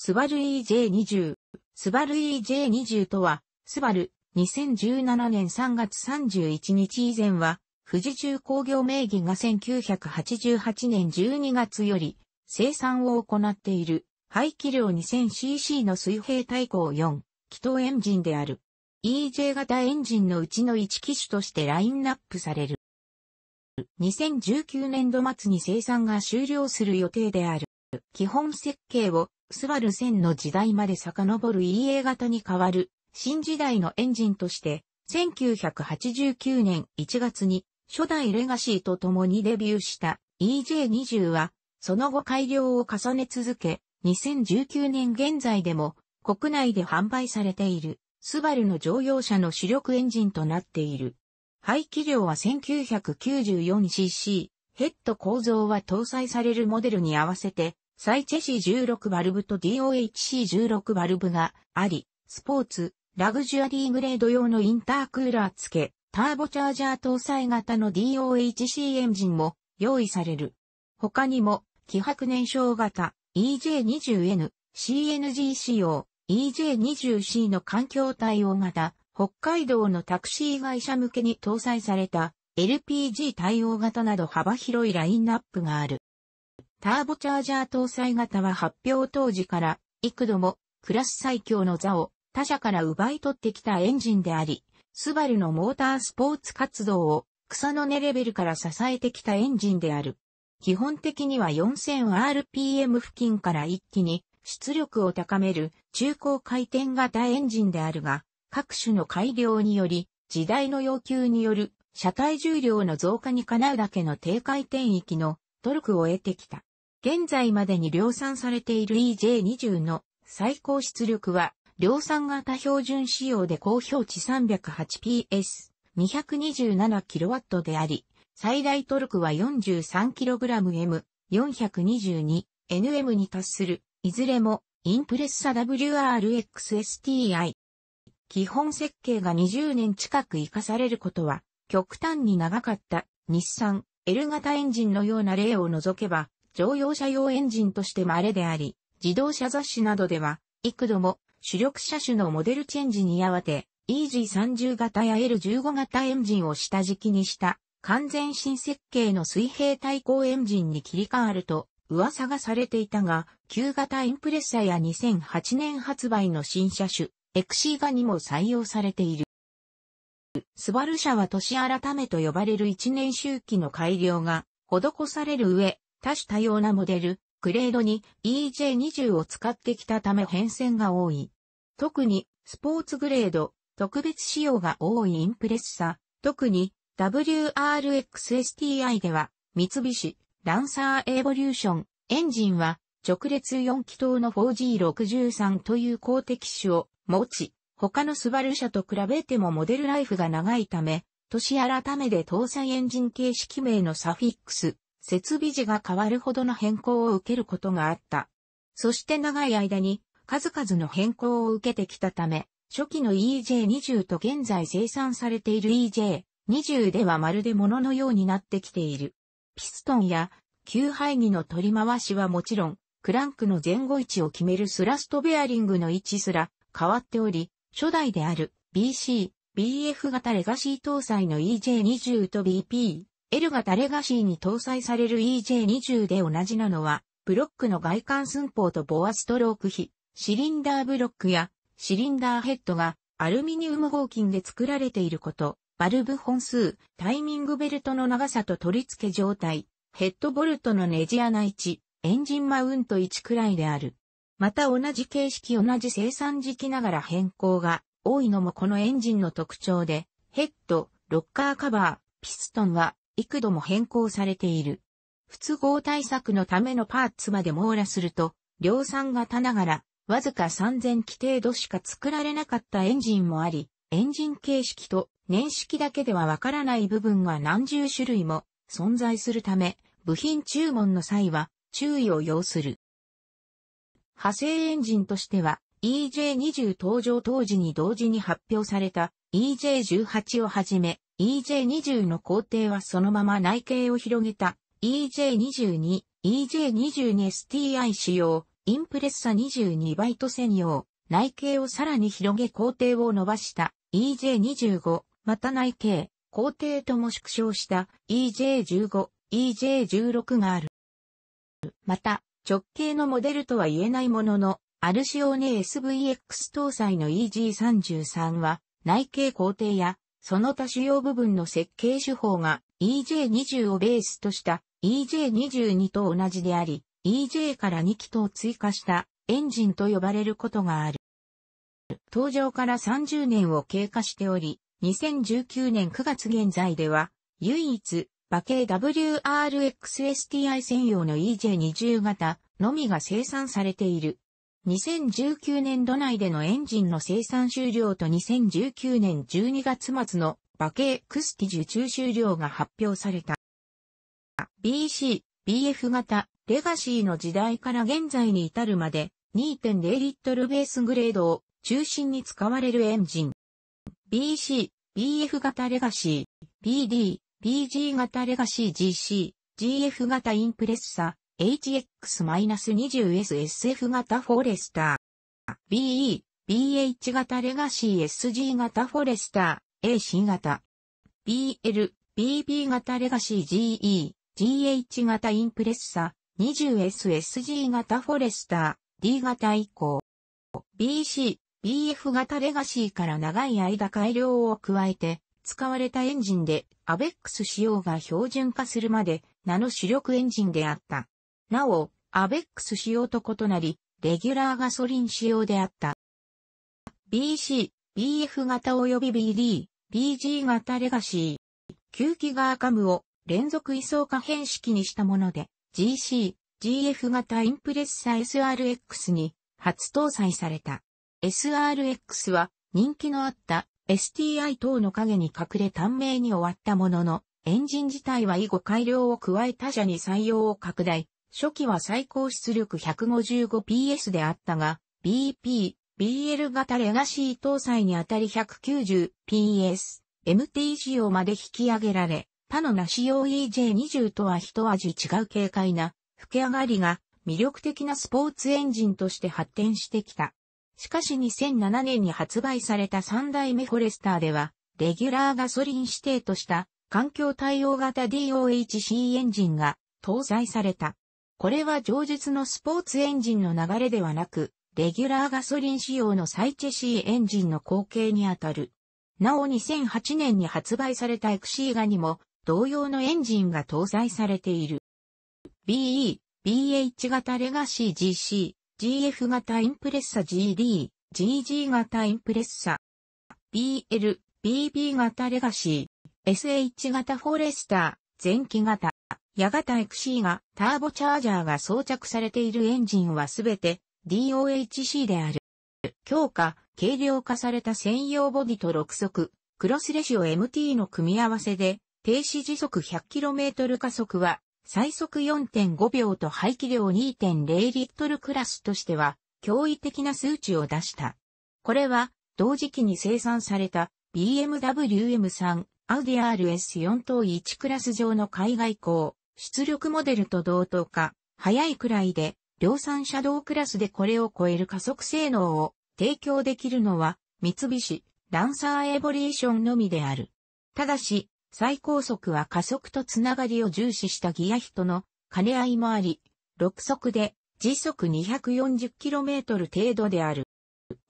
スバル EJ20。スバル EJ20 とは、スバル、2017年3月31日以前は、富士重工業名義が1988年12月より生産を行っている排気量 2000cc の水平対向4気筒エンジンである EJ 型エンジンのうちの1機種としてラインナップされる。2019年度末に生産が終了する予定である。基本設計をスバル1000の時代まで遡る EA 型に変わる新時代のエンジンとして、1989年1月に初代レガシーと共にデビューした EJ20 は、その後改良を重ね続け、2019年現在でも国内で販売されているスバルの乗用車の主力エンジンとなっている。排気量は 1994cc、ヘッド構造は搭載されるモデルに合わせてサイチェシ16バルブと DOHC16 バルブがあり、スポーツ、ラグジュアリーグレード用のインタークーラー付け、ターボチャージャー搭載型の DOHC エンジンも用意される。他にも、気迫燃焼型 EJ20N、CNG 仕様 EJ20C の環境対応型、北海道のタクシー会社向けに搭載された LPG 対応型など幅広いラインナップがある。ターボチャージャー搭載型は発表当時から幾度もクラス最強の座を他社から奪い取ってきたエンジンであり、スバルのモータースポーツ活動を草の根レベルから支えてきたエンジンである。基本的には 4000rpm 付近から一気に出力を高める中高回転型エンジンであるが、各種の改良により、時代の要求による車体重量の増加にかなうだけの低回転域のトルクを得てきた。現在までに量産されている EJ20 の最高出力は、量産型標準仕様で高標値 308PS227kW であり、最大トルクは 43kgM422NM に達する、いずれもインプレッサ WRXSTI。基本設計が20年近く活かされることは、極端に長かった日産 L 型エンジンのような例を除けば、乗用車用エンジンとして稀であり、自動車雑誌などでは、幾度も主力車種のモデルチェンジに合わせ、イージー30型や L15 型エンジンを下敷きにした完全新設計の水平対向エンジンに切り替わると噂がされていたが、旧型インプレッサや2008年発売の新車種、エクシーガにも採用されている。スバル車は年改めと呼ばれる1年周期の改良が施される上、多種多様なモデル、グレードに EJ20 を使ってきたため変遷が多い。特にスポーツグレード、特別仕様が多いインプレッサ、特に WRXSTI では三菱、ランサーエボリューション、エンジンは直列4気筒の 4G63 という公的種を持ち、他のスバル車と比べてもモデルライフが長いため、年改めで搭載エンジン形式名のサフィックス、設備時が変わるほどの変更を受けることがあった。そして長い間に数々の変更を受けてきたため、初期の EJ20 と現在生産されている EJ20 ではまるで物のようになってきている。ピストンや吸排儀の取り回しはもちろん、クランクの前後位置を決めるスラストベアリングの位置すら変わっており、初代である BC、BF 型レガシー搭載の EJ20 と BP、L 型レガシーに搭載される EJ20 で同じなのは、ブロックの外観寸法とボアストローク比、シリンダーブロックやシリンダーヘッドがアルミニウム合金で作られていること、バルブ本数、タイミングベルトの長さと取り付け状態、ヘッドボルトのネジ穴1、エンジンマウント1くらいである。また同じ形式同じ生産時期ながら変更が多いのもこのエンジンの特徴で、ヘッド、ロッカーカバー、ピストンは幾度も変更されている。不都合対策のためのパーツまで網羅すると、量産型ながら、わずか3000機程度しか作られなかったエンジンもあり、エンジン形式と年式だけではわからない部分が何十種類も存在するため、部品注文の際は注意を要する。派生エンジンとしては EJ20 登場当時に同時に発表された EJ18 をはじめ EJ20 の工程はそのまま内径を広げた EJ22、EJ22STI 仕様、インプレッサ22バイト専用、内径をさらに広げ工程を伸ばした EJ25、また内径、工程とも縮小した EJ15、EJ16 がある。また、直径のモデルとは言えないものの、アルシオネ SVX 搭載の EG33 は、内径工程やその他主要部分の設計手法が EJ20 をベースとした EJ22 と同じであり、EJ から2機と追加したエンジンと呼ばれることがある。登場から30年を経過しており、2019年9月現在では、唯一、馬系 WRXSTI 専用の EJ20 型のみが生産されている。2019年度内でのエンジンの生産終了と2019年12月末の馬ークスティ受注終了が発表された。BC、BF 型、レガシーの時代から現在に至るまで2.0リットルベースグレードを中心に使われるエンジン。BC、BF 型レガシー、BD、BG 型レガシー GC、GF 型インプレッサ、HX-20SSF 型フォレスター、BE、BH 型レガシー SG 型フォレスター、AC 型、BL、BB 型レガシー GE、GH 型インプレッサ、20SSG 型フォレスター、D 型以降、BC、BF 型レガシーから長い間改良を加えて、使われたエンジンでアベックス仕様が標準化するまでナノ主力エンジンであった。なお、アベックス仕様と異なり、レギュラーガソリン仕様であった。BC、BF 型及び BD、BG 型レガシー。9ギガーカムを連続位相可変式にしたもので、GC、GF 型インプレッサ SRX に初搭載された。SRX は人気のあった STI 等の影に隠れ短命に終わったものの、エンジン自体は以後改良を加え他社に採用を拡大、初期は最高出力 155PS であったが、BP、BL 型レガシー搭載にあたり 190PS、MT 仕様まで引き上げられ、他のな仕様 EJ20 とは一味違う軽快な、吹け上がりが魅力的なスポーツエンジンとして発展してきた。しかし2007年に発売された3代目フォレスターでは、レギュラーガソリン指定とした環境対応型 DOHC エンジンが搭載された。これは上述のスポーツエンジンの流れではなく、レギュラーガソリン仕様のサイチェシーエンジンの後継にあたる。なお2008年に発売されたエクシーガにも同様のエンジンが搭載されている。BE、BH 型レガシー GC、GF 型インプレッサ GD、GG 型インプレッサ。BL、BB 型レガシー、SH 型フォレスター、前期型。やがた XC がターボチャージャーが装着されているエンジンはすべて DOHC である。強化、軽量化された専用ボディと6速、クロスレシオ MT の組み合わせで、停止時速 100km 加速は、最速4.5秒と排気量2.0リットルクラスとしては、驚異的な数値を出した。これは、同時期に生産された BMW M3、アウディ RS4 等1クラス上の海外港、出力モデルと同等か、早いくらいで、量産車道クラスでこれを超える加速性能を提供できるのは、三菱、ランサーエボリューションのみである。ただし、最高速は加速とつながりを重視したギア比との兼ね合いもあり、6速で時速 240km 程度である。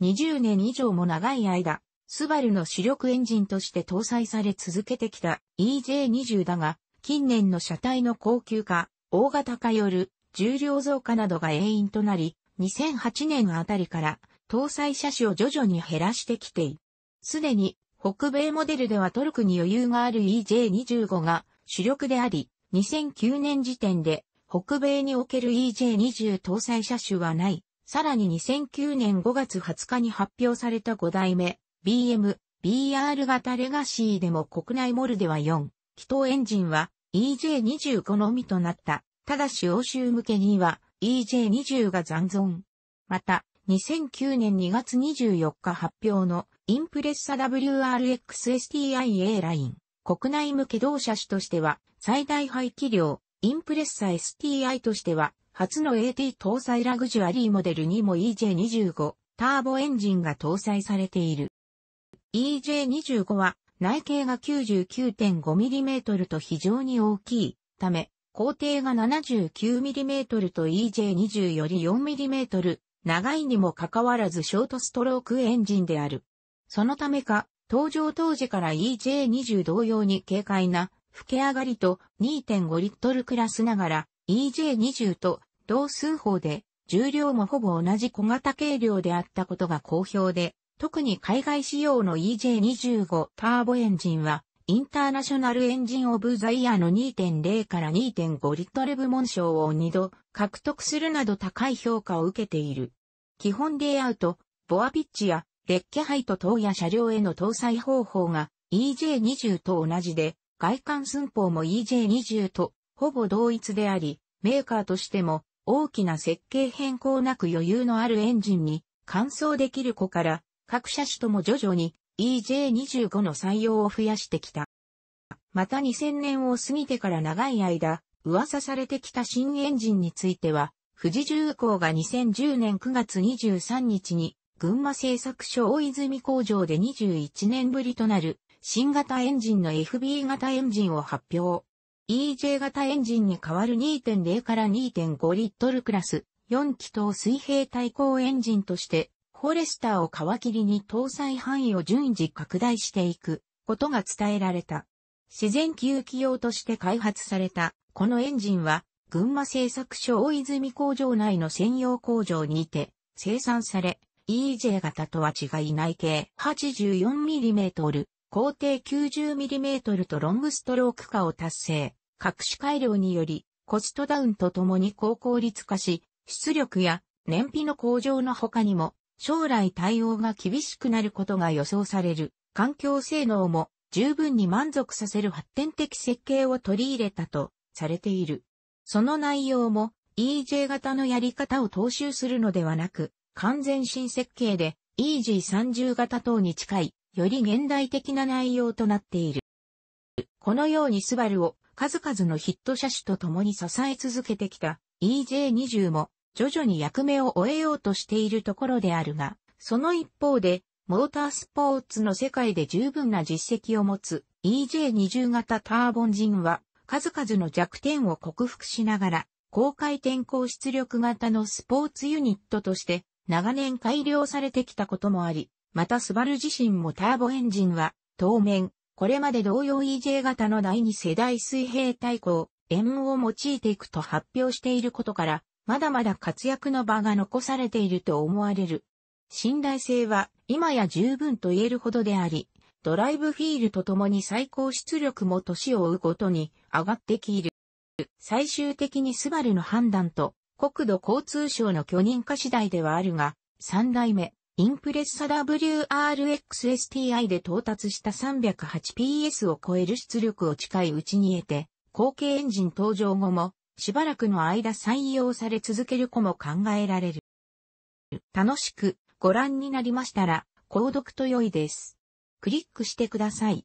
20年以上も長い間、スバルの主力エンジンとして搭載され続けてきた EJ20 だが、近年の車体の高級化、大型化よる重量増加などが原因となり、2008年あたりから搭載車種を徐々に減らしてきている。すでに北米モデルではトルクに余裕がある EJ25 が主力であり、2009年時点で北米における EJ20 搭載車種はない。さらに2009年5月20日に発表された5代目 BM、BR 型レガシーでも国内モルでは4。気筒エンジンは EJ25 のみとなった。ただし欧州向けには EJ20 が残存。また、2009年2月24日発表のインプレッサ WRX-STIA ライン。国内向け同車種としては最大排気量、インプレッサ STI としては初の AT 搭載ラグジュアリーモデルにも EJ25 ターボエンジンが搭載されている。EJ25 は内径が 99.5mm と非常に大きいため、工程が 79mm と EJ20 より 4mm 長いにもかかわらずショートストロークエンジンである。そのためか、登場当時から EJ20 同様に軽快な、吹け上がりと2.5リットルクラスながら EJ20 と同数法で重量もほぼ同じ小型軽量であったことが好評で、特に海外仕様の EJ25 ターボエンジンは、インターナショナルエンジンオブザイヤーの2.0から2.5リットル部門賞を2度獲得するなど高い評価を受けている。基本レイアウト、ボアピッチやレッキハイト等や車両への搭載方法が EJ20 と同じで、外観寸法も EJ20 とほぼ同一であり、メーカーとしても大きな設計変更なく余裕のあるエンジンに換装できる子から各車種とも徐々に EJ25 の採用を増やしてきた。また2000年を過ぎてから長い間、噂されてきた新エンジンについては、富士重工が2010年9月23日に、群馬製作所大泉工場で21年ぶりとなる、新型エンジンの FB 型エンジンを発表。EJ 型エンジンに代わる2.0から2.5リットルクラス、4気筒水平対向エンジンとして、フォレスターを皮切りに搭載範囲を順次拡大していくことが伝えられた。自然吸気用として開発されたこのエンジンは群馬製作所大泉工場内の専用工場にて生産され EJ 型とは違いない系 84mm 高低 90mm とロングストローク化を達成。各種改良によりコストダウンとともに高効率化し、出力や燃費の向上の他にも将来対応が厳しくなることが予想される環境性能も十分に満足させる発展的設計を取り入れたとされている。その内容も EJ 型のやり方を踏襲するのではなく、完全新設計で EG30 型等に近い、より現代的な内容となっている。このようにスバルを数々のヒット車種と共に支え続けてきた EJ20 も徐々に役目を終えようとしているところであるが、その一方で、モータースポーツの世界で十分な実績を持つ EJ20 型ターボンジンは、数々の弱点を克服しながら、高回転高出力型のスポーツユニットとして、長年改良されてきたこともあり、またスバル自身もターボエンジンは、当面、これまで同様 EJ 型の第2世代水平対向、円を用いていくと発表していることから、まだまだ活躍の場が残されていると思われる。信頼性は今や十分と言えるほどであり、ドライブフィールとともに最高出力も年を追うごとに上がってきいる。最終的にスバルの判断と国土交通省の許認可次第ではあるが、3代目、インプレッサ WRXSTI で到達した 308PS を超える出力を近いうちに得て、後継エンジン登場後もしばらくの間採用され続ける子も考えられる。楽しくご覧になりましたら、購読と良いです。クリックしてください。